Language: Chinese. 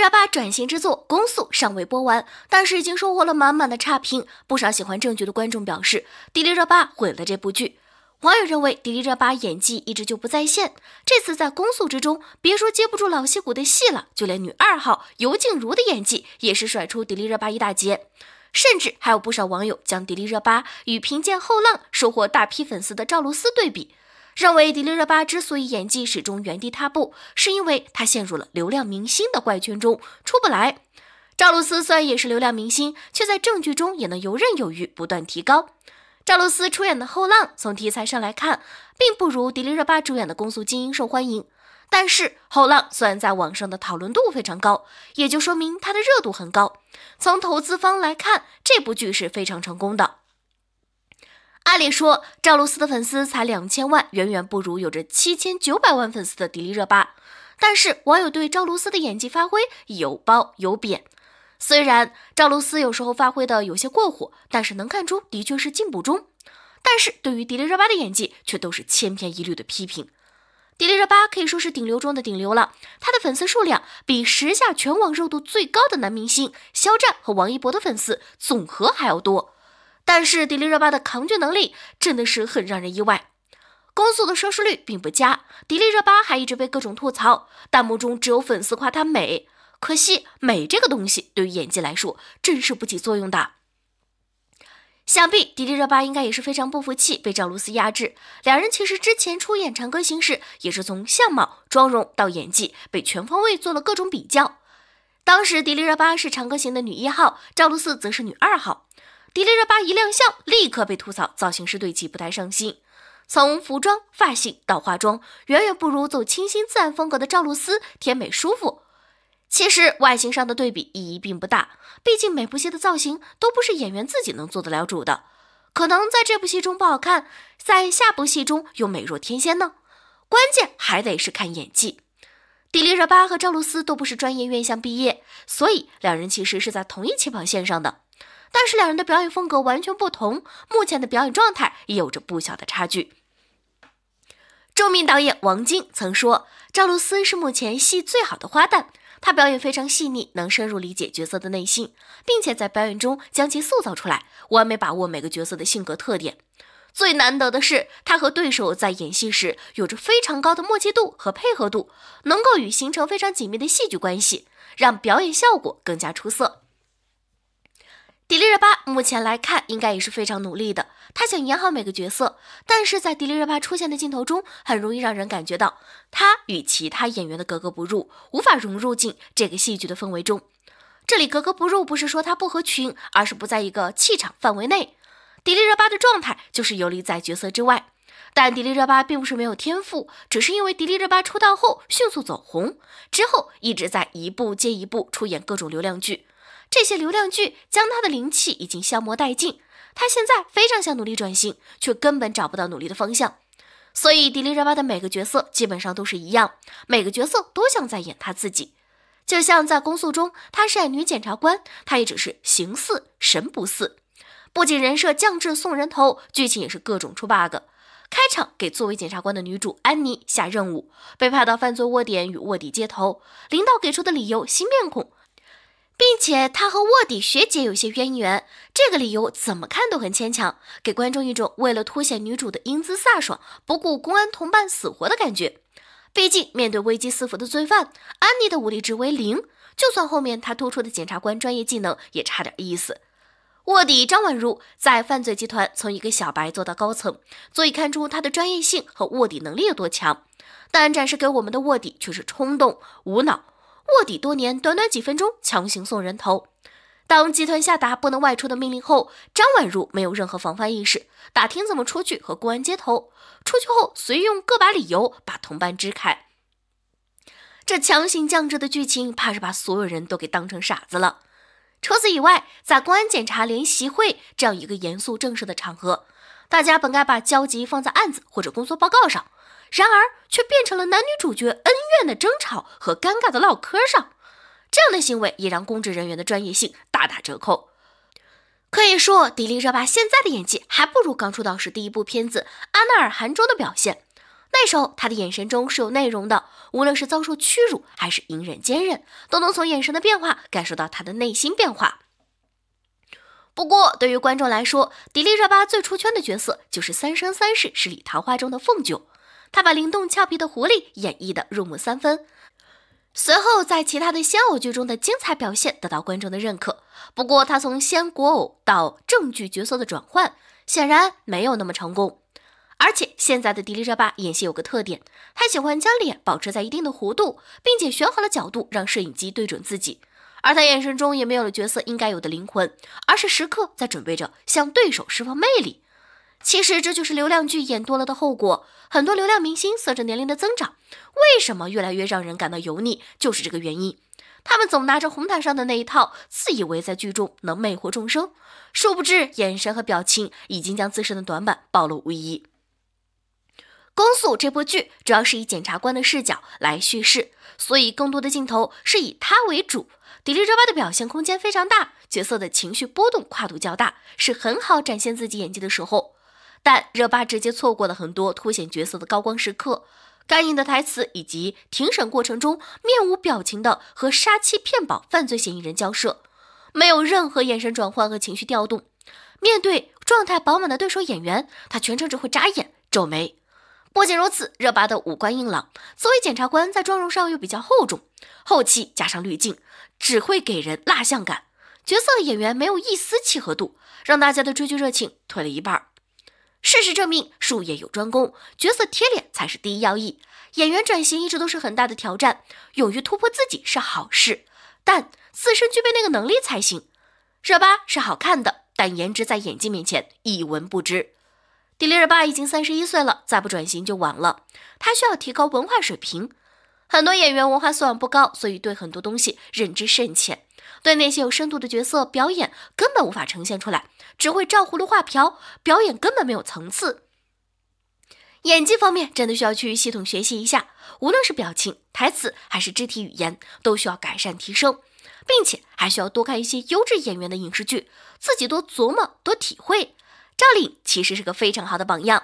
热巴转型之作《公诉》尚未播完，但是已经收获了满满的差评。不少喜欢正剧的观众表示，迪丽热巴毁了这部剧。网友认为，迪丽热巴演技一直就不在线，这次在《公诉》之中，别说接不住老戏骨的戏了，就连女二号尤静茹的演技也是甩出迪丽热巴一大截。甚至还有不少网友将迪丽热巴与凭借《后浪》收获大批粉丝的赵露思对比。认为迪丽热巴之所以演技始终原地踏步，是因为她陷入了流量明星的怪圈中出不来。赵露思虽然也是流量明星，却在正剧中也能游刃有余，不断提高。赵露思出演的《后浪》，从题材上来看，并不如迪丽热巴主演的《公诉精英》受欢迎。但是《后浪》虽然在网上的讨论度非常高，也就说明它的热度很高。从投资方来看，这部剧是非常成功的。按理说，赵露思的粉丝才两千万，远远不如有着七千九百万粉丝的迪丽热巴。但是网友对赵露思的演技发挥有褒有贬，虽然赵露思有时候发挥的有些过火，但是能看出的确是进步中。但是对于迪丽热巴的演技，却都是千篇一律的批评。迪丽热巴可以说是顶流中的顶流了，她的粉丝数量比时下全网热度最高的男明星肖战和王一博的粉丝总和还要多。但是迪丽热巴的抗拒能力真的是很让人意外。《公诉》的收视率并不佳，迪丽热巴还一直被各种吐槽，弹幕中只有粉丝夸她美。可惜美这个东西对于演技来说真是不起作用的。想必迪丽热巴应该也是非常不服气被赵露思压制。两人其实之前出演《长歌行》时也是从相貌、妆容到演技被全方位做了各种比较。当时迪丽热巴是《长歌行》的女一号，赵露思则是女二号。迪丽热巴一亮相，立刻被吐槽造型师对其不太上心。从服装、发型到化妆，远远不如走清新自然风格的赵露思甜美舒服。其实外形上的对比意义并不大，毕竟每部戏的造型都不是演员自己能做得了主的。可能在这部戏中不好看，在下部戏中又美若天仙呢。关键还得是看演技。迪丽热巴和赵露思都不是专业院校毕业，所以两人其实是在同一起跑线上的。但是两人的表演风格完全不同，目前的表演状态也有着不小的差距。著名导演王晶曾说：“赵露思是目前戏最好的花旦，她表演非常细腻，能深入理解角色的内心，并且在表演中将其塑造出来，完美把握每个角色的性格特点。最难得的是，她和对手在演戏时有着非常高的默契度和配合度，能够与形成非常紧密的戏剧关系，让表演效果更加出色。”迪丽热巴目前来看，应该也是非常努力的。她想演好每个角色，但是在迪丽热巴出现的镜头中，很容易让人感觉到她与其他演员的格格不入，无法融入进这个戏剧的氛围中。这里格格不入不是说她不合群，而是不在一个气场范围内。迪丽热巴的状态就是游离在角色之外。但迪丽热巴并不是没有天赋，只是因为迪丽热巴出道后迅速走红，之后一直在一部接一部出演各种流量剧。这些流量剧将他的灵气已经消磨殆尽，他现在非常想努力转型，却根本找不到努力的方向。所以迪丽热巴的每个角色基本上都是一样，每个角色都想在演他自己。就像在公诉中，她是演女检察官，她也只是形似神不似。不仅人设降智送人头，剧情也是各种出 bug。开场给作为检察官的女主安妮下任务，被派到犯罪窝点与卧底接头，领导给出的理由新面孔。并且她和卧底学姐有些渊源，这个理由怎么看都很牵强，给观众一种为了凸显女主的英姿飒爽，不顾公安同伴死活的感觉。毕竟面对危机四伏的罪犯，安妮的武力值为零，就算后面她突出的检察官专业技能也差点意思。卧底张宛如在犯罪集团从一个小白做到高层，足以看出她的专业性和卧底能力有多强，但展示给我们的卧底却是冲动无脑。卧底多年，短短几分钟强行送人头。当集团下达不能外出的命令后，张宛如没有任何防范意识，打听怎么出去和公安接头。出去后，随用个把理由把同伴支开。这强行降职的剧情，怕是把所有人都给当成傻子了。除此以外，在公安检查联席会这样一个严肃正式的场合，大家本该把焦急放在案子或者工作报告上。然而，却变成了男女主角恩怨的争吵和尴尬的唠嗑上，这样的行为也让公职人员的专业性大打折扣。可以说，迪丽热巴现在的演技还不如刚出道时第一部片子《阿娜尔罕》中的表现。那时候，她的眼神中是有内容的，无论是遭受屈辱还是隐忍坚韧，都能从眼神的变化感受到她的内心变化。不过，对于观众来说，迪丽热巴最出圈的角色就是《三生三世十里桃花》中的凤九。他把灵动俏皮的狐狸演绎的入木三分，随后在其他的仙偶剧中的精彩表现得到观众的认可。不过，他从仙国偶到正剧角色的转换，显然没有那么成功。而且，现在的迪丽热巴演戏有个特点，她喜欢将脸保持在一定的弧度，并且选好了角度让摄影机对准自己，而她眼神中也没有了角色应该有的灵魂，而是时刻在准备着向对手释放魅力。其实这就是流量剧演多了的后果。很多流量明星随着年龄的增长，为什么越来越让人感到油腻？就是这个原因。他们总拿着红毯上的那一套，自以为在剧中能魅惑众生，殊不知眼神和表情已经将自身的短板暴露无遗。公诉这部剧主要是以检察官的视角来叙事，所以更多的镜头是以他为主。迪丽热巴的表现空间非常大，角色的情绪波动跨度较大，是很好展现自己演技的时候。但热巴直接错过了很多凸显角色的高光时刻，干硬的台词以及庭审过程中面无表情的和杀妻骗保犯罪嫌疑人交涉，没有任何眼神转换和情绪调动。面对状态饱满的对手演员，他全程只会眨眼、皱眉。不仅如此，热巴的五官硬朗，作为检察官在妆容上又比较厚重，后期加上滤镜只会给人蜡像感，角色演员没有一丝契合度，让大家的追剧热情退了一半。事实证明，术业有专攻，角色贴脸才是第一要义。演员转型一直都是很大的挑战，勇于突破自己是好事，但自身具备那个能力才行。热巴是好看的，但颜值在演技面前一文不值。迪丽热巴已经三十一岁了，再不转型就晚了。她需要提高文化水平，很多演员文化素养不高，所以对很多东西认知甚浅。对那些有深度的角色表演根本无法呈现出来，只会照葫芦画瓢，表演根本没有层次。演技方面真的需要去系统学习一下，无论是表情、台词还是肢体语言，都需要改善提升，并且还需要多看一些优质演员的影视剧，自己多琢磨、多体会。赵丽颖其实是个非常好的榜样。